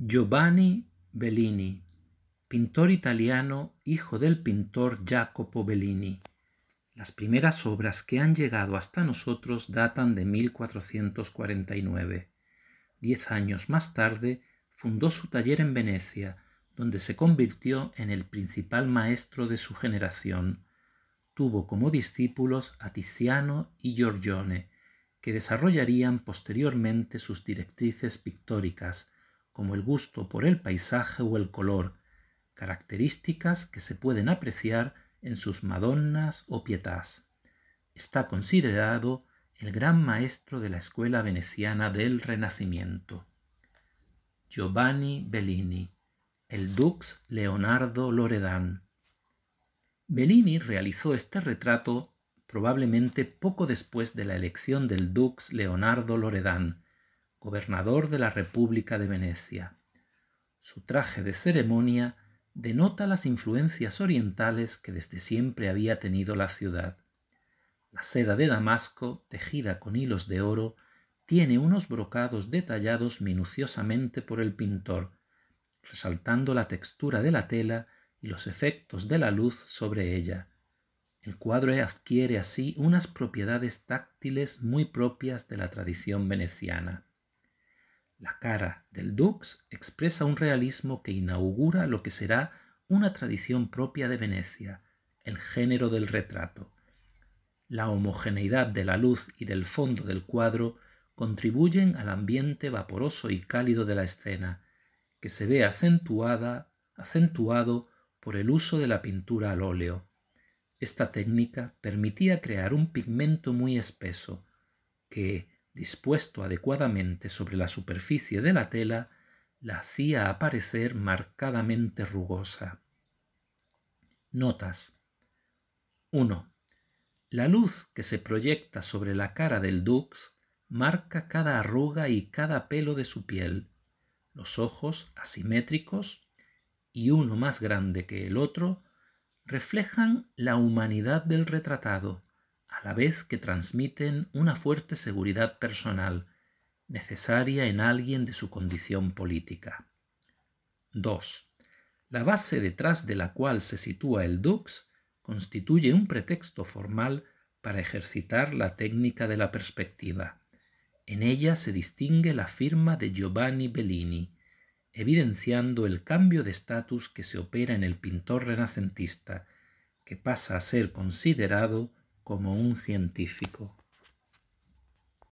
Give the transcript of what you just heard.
Giovanni Bellini, pintor italiano, hijo del pintor Jacopo Bellini. Las primeras obras que han llegado hasta nosotros datan de 1449. Diez años más tarde fundó su taller en Venecia, donde se convirtió en el principal maestro de su generación. Tuvo como discípulos a Tiziano y Giorgione, que desarrollarían posteriormente sus directrices pictóricas, como el gusto por el paisaje o el color, características que se pueden apreciar en sus Madonnas o Pietás. Está considerado el gran maestro de la escuela veneciana del Renacimiento. Giovanni Bellini, el Dux Leonardo Loredan. Bellini realizó este retrato probablemente poco después de la elección del Dux Leonardo Loredan, gobernador de la República de Venecia. Su traje de ceremonia denota las influencias orientales que desde siempre había tenido la ciudad. La seda de Damasco, tejida con hilos de oro, tiene unos brocados detallados minuciosamente por el pintor, resaltando la textura de la tela y los efectos de la luz sobre ella. El cuadro adquiere así unas propiedades táctiles muy propias de la tradición veneciana. La cara del Dux expresa un realismo que inaugura lo que será una tradición propia de Venecia, el género del retrato. La homogeneidad de la luz y del fondo del cuadro contribuyen al ambiente vaporoso y cálido de la escena, que se ve acentuada, acentuado por el uso de la pintura al óleo. Esta técnica permitía crear un pigmento muy espeso, que, dispuesto adecuadamente sobre la superficie de la tela, la hacía aparecer marcadamente rugosa. Notas 1. La luz que se proyecta sobre la cara del Dux marca cada arruga y cada pelo de su piel, los ojos asimétricos y uno más grande que el otro reflejan la humanidad del retratado a la vez que transmiten una fuerte seguridad personal, necesaria en alguien de su condición política. 2. La base detrás de la cual se sitúa el Dux constituye un pretexto formal para ejercitar la técnica de la perspectiva. En ella se distingue la firma de Giovanni Bellini, evidenciando el cambio de estatus que se opera en el pintor renacentista, que pasa a ser considerado como un científico.